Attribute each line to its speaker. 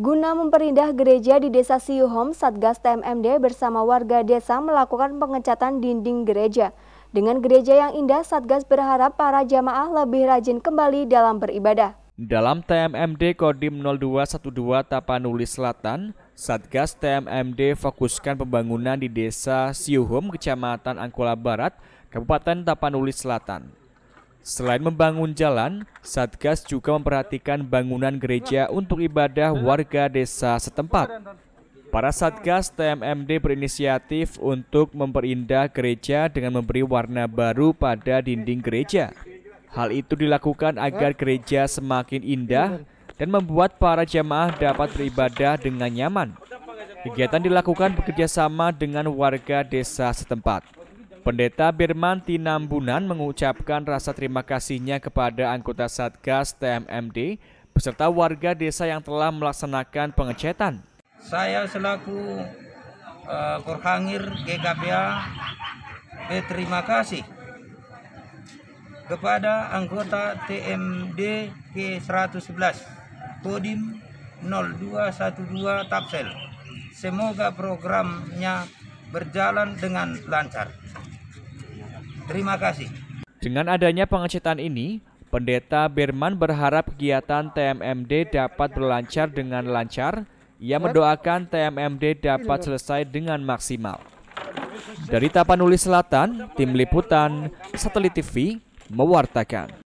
Speaker 1: Guna memperindah gereja di Desa Siuhom, Satgas TMMD bersama warga desa melakukan pengecatan dinding gereja. Dengan gereja yang indah, Satgas berharap para jamaah lebih rajin kembali dalam beribadah.
Speaker 2: Dalam TMMD Kodim 0212 Tapanuli Selatan, Satgas TMMD fokuskan pembangunan di Desa Siuhom, Kecamatan Angkola Barat, Kabupaten Tapanuli Selatan. Selain membangun jalan, Satgas juga memperhatikan bangunan gereja untuk ibadah warga desa setempat. Para Satgas TMMD berinisiatif untuk memperindah gereja dengan memberi warna baru pada dinding gereja. Hal itu dilakukan agar gereja semakin indah dan membuat para jemaah dapat beribadah dengan nyaman. Kegiatan dilakukan bekerjasama dengan warga desa setempat. Pendeta Birman Tinambunan mengucapkan rasa terima kasihnya kepada anggota Satgas TMMD beserta warga desa yang telah melaksanakan pengecetan.
Speaker 3: Saya selaku uh, Korhangir GKPA berterima kasih kepada anggota TMD K111 Kodim 0212 Tapsel. Semoga programnya berjalan dengan lancar. Terima kasih.
Speaker 2: Dengan adanya pengecetan ini, Pendeta Berman berharap kegiatan TMMD dapat berlancar dengan lancar. Ia mendoakan TMMD dapat selesai dengan maksimal. Dari Tapanuli Selatan, Tim Liputan, Satelit TV, mewartakan.